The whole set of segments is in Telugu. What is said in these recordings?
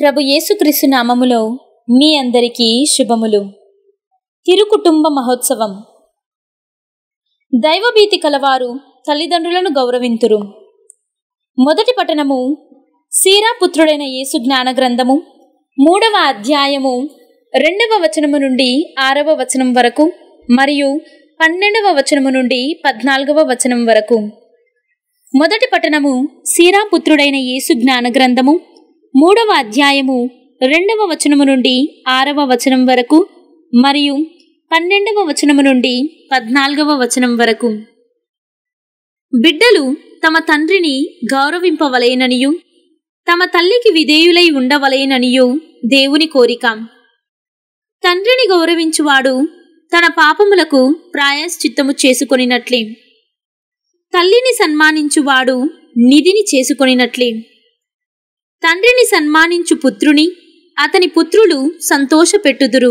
ప్రభు యేసుక్రీస్తు నామములో మీ అందరికీ శుభములు తిరుకుటుంబ మహోత్సవం దైవభీతి కలవారు తల్లిదండ్రులను గౌరవింతురు మొదటి పట్టణము సీరాపుత్రుడైన యేసు జ్ఞాన గ్రంథము మూడవ అధ్యాయము రెండవ వచనము నుండి ఆరవ వచనం వరకు మరియు పన్నెండవ వచనము నుండి పద్నాలుగవ వచనం వరకు మొదటి పట్టణము సీరాపుత్రుడైన యేసు జ్ఞాన గ్రంథము మూడవ అధ్యాయము రెండవ వచనము నుండి ఆరవ వచనం వరకు మరియు పన్నెండవ వచనము నుండి పద్నాలుగవ వచనం వరకు బిడ్డలు తమ తండ్రిని గౌరవింపవలేననియు తమ తల్లికి విధేయులై ఉండవలయననియు దేవుని కోరిక తండ్రిని గౌరవించువాడు తన పాపములకు ప్రాయశ్చిత్తము చేసుకొనినట్లే తల్లిని సన్మానించువాడు నిధిని చేసుకొనినట్లే తండ్రిని సన్మానించు పుత్రుని అతని పుత్రులు సంతోషపెట్టుదురు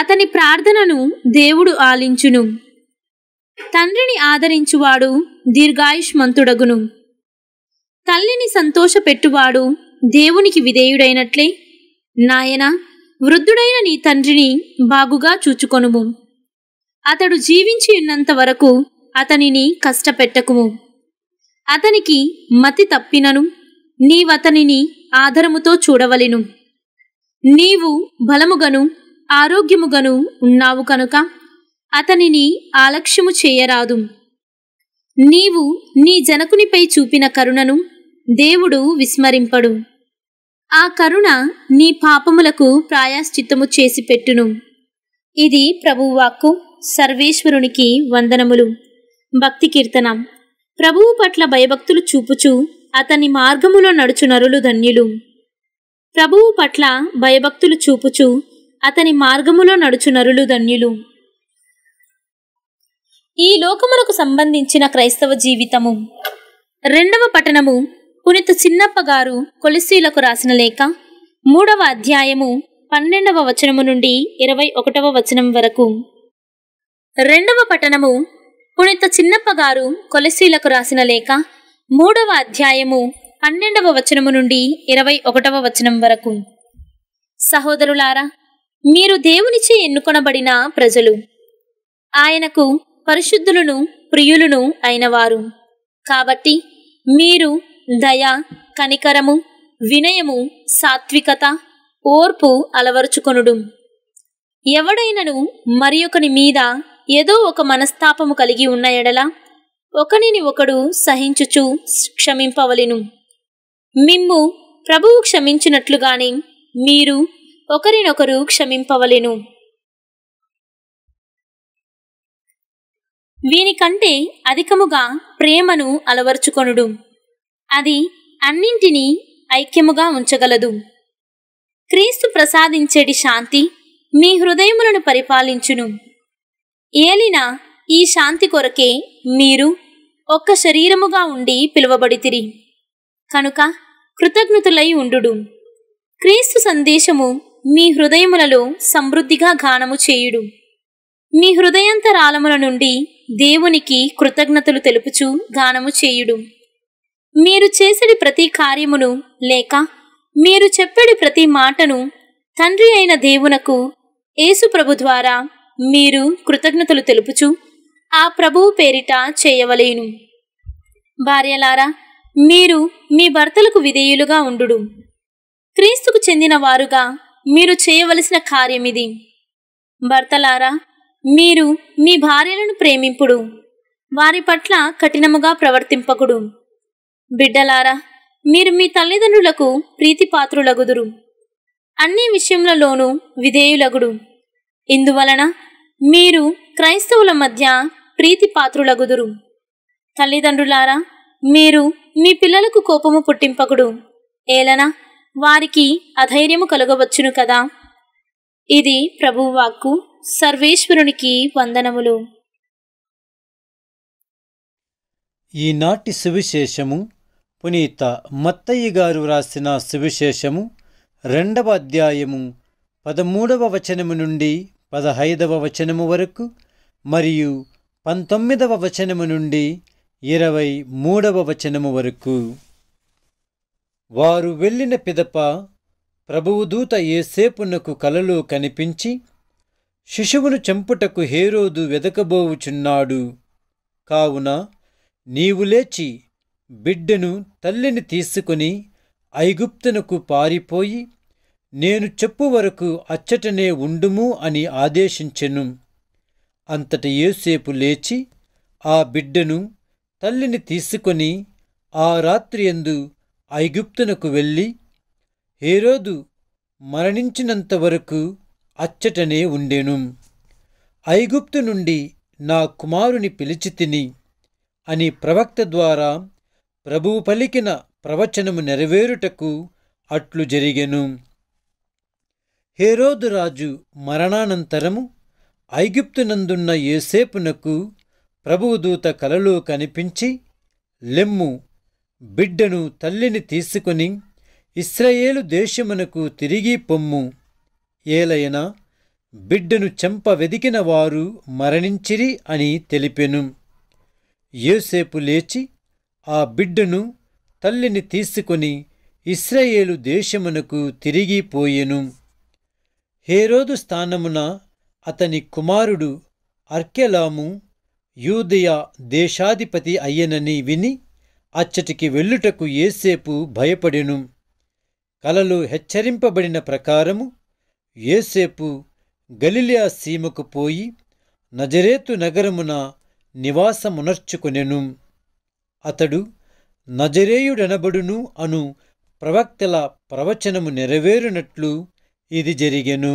అతని ప్రార్థనను దేవుడు ఆలించును తండ్రిని ఆదరించువాడు దీర్ఘాయుష్మంతుడగును తల్లిని సంతోషపెట్టువాడు దేవునికి విధేయుడైనట్లే నాయన వృద్ధుడైన నీ తండ్రిని బాగుగా చూచుకొనుము అతడు జీవించి ఉన్నంత వరకు అతనిని కష్టపెట్టకుము అతనికి మతి తప్పినను నీవతనిని ఆధారముతో చూడవలెను నీవు బలముగను ఆరోగ్యముగను ఉన్నావు కనుక అతనిని ఆలక్ష్యము చేయరాదు నీవు నీ జనకునిపై చూపిన కరుణను దేవుడు విస్మరింపడు ఆ కరుణ నీ పాపములకు ప్రాయాశ్చిత్తము చేసి పెట్టును ఇది ప్రభువాక్కు సర్వేశ్వరునికి వందనములు భక్తి కీర్తనం ప్రభువు పట్ల భయభక్తులు చూపుచూ అతని మార్గములో నడుచు నరులు ధన్యులు ప్రభువు పట్ల భయభక్తులు చూపుచు అతని మార్గములో నడుచు నరులు ధన్యులు ఈ లోకములకు సంబంధించిన క్రైస్తవ జీవితము రెండవ పట్టణము పునిత చిన్నప్ప గారు కొలిసీలకు రాసిన లేఖ మూడవ అధ్యాయము పన్నెండవ వచనము నుండి ఇరవై ఒకటవ వచనం వరకు రెండవ పట్టణము పునిత చిన్నప్ప గారు కొలసీలకు రాసిన లేఖ మూడవ అధ్యాయము పన్నెండవ వచనము నుండి ఇరవై ఒకటవ వచనం వరకు సహోదరులారా మీరు దేవునిచే ఎన్నుకొనబడిన ప్రజలు ఆయనకు పరిశుద్ధులను ప్రియులను అయినవారు కాబట్టి మీరు దయ కనికరము వినయము సాత్వికత ఓర్పు అలవరుచుకొనుడు ఎవడైనను మరి మీద ఏదో ఒక మనస్తాపము కలిగి ఉన్న ఎడలా ఒకనిని ఒకడు సహించుచు క్షమింపవలెను మిమ్ము ప్రభువు క్షమించినట్లుగానే మీరు ఒకరినొకరు క్షమింపవలెను వీనికంటే అధికముగా ప్రేమను అలవర్చుకొనుడు అది అన్నింటినీ ఐక్యముగా ఉంచగలదు క్రీస్తు ప్రసాదించేటి శాంతి మీ హృదయములను పరిపాలించును ఏలిన ఈ శాంతి కొరకే మీరు ఒక్క శరీరముగా ఉండి పిలువబడితిరి కనుక కృతజ్ఞతులై ఉండు క్రీస్తు సందేశము మీ హృదయములలో సమృద్ధిగా గానము చేయుడు మీ హృదయంతరాలముల నుండి దేవునికి కృతజ్ఞతలు తెలుపుచు గానము చేయుడు మీరు చేసడి ప్రతి కార్యమును లేక మీరు చెప్పడి ప్రతి మాటను తండ్రి అయిన దేవునకు యేసుప్రభు ద్వారా మీరు కృతజ్ఞతలు తెలుపుచు ఆ ప్రభువు పేరిట చేయవలేను భార్యలారా మీరు మీ భర్తలకు విధేయులుగా ఉండు క్రీస్తుకు చెందిన వారుగా మీరు చేయవలసిన కార్యమిది భర్తలారా మీరు మీ భార్యలను ప్రేమింపుడు వారి పట్ల కఠినముగా ప్రవర్తింపకుడు బిడ్డలారా మీరు మీ తల్లిదండ్రులకు ప్రీతిపాత్రులగుదురు అన్ని విషయములలోనూ విధేయులగుడు ఇందువలన మీరు క్రైస్తవుల మధ్య ప్రీతి పాత్రులగుదురు తల్లిదండ్రులారా మీరు మీ పిల్లలకు కోపము పుట్టింపకుడు ఏలన వారికి అధైర్యము కలగవచ్చును కదా ఇది ప్రభువాక్కు సర్వేశ్వరునికి వందనములు ఈనాటి సువిశేషము పునీత మత్తయ్య గారు రాసిన సువిశేషము రెండవ అధ్యాయము పదమూడవ వచనము నుండి పదహైదవ వచనము వరకు మరియు పంతొమ్మిదవ వచనము నుండి ఇరవై మూడవ వచనము వరకు వారు వెళ్ళిన పిదప ప్రభువుదూత ఏసేపునకు కలలో కనిపించి శిశువును చంపుటకు హేరోదు వెదకబోవుచున్నాడు కావున నీవు లేచి బిడ్డను తల్లిని తీసుకుని ఐగుప్తునకు పారిపోయి నేను చెప్పు వరకు అచ్చటనే ఉండుము అని ఆదేశించెను అంతట ఏసేపు లేచి ఆ బిడ్డను తల్లిని తీసుకొని ఆ రాత్రియందు ఐగుప్తునకు వెళ్ళి హేరోదు మరణించినంత వరకు అచ్చటనే ఉండెను ఐగుప్తు నుండి నా కుమారుని పిలిచి తిని అని ప్రవక్త ద్వారా ప్రభువు పలికిన ప్రవచనము నెరవేరుటకు అట్లు జరిగెను హేరోదు రాజు మరణానంతరము ఐగుప్తునందున్న ఏసేపునకు ప్రభువుదూత కలలో కనిపించి లెమ్ము బిడ్డను తల్లిని తీసుకుని ఇస్రయేలు దేశమునకు తిరిగి పొమ్ము ఏలైనా బిడ్డను చెంప వెదికిన వారు మరణించిరి అని తెలిపెను యోసేపు లేచి ఆ బిడ్డను తల్లిని తీసుకొని ఇస్రయేలు దేశమునకు తిరిగి పోయెను హేరోదు స్థానమున అతని కుమారుడు అర్కెలాము యూదయ దేశాధిపతి అయ్యనని విని అచ్చటికి వెళ్ళుటకు ఏసేపు భయపడెను కలలో హెచ్చరింపబడిన ప్రకారము ఏసేపు గలిలియా సీమకు పోయి నజరేతు నగరమున నివాసమునర్చుకొనెను అతడు నజరేయుడనబడును అను ప్రవక్తల ప్రవచనము నెరవేరునట్లు ఇది జరిగెను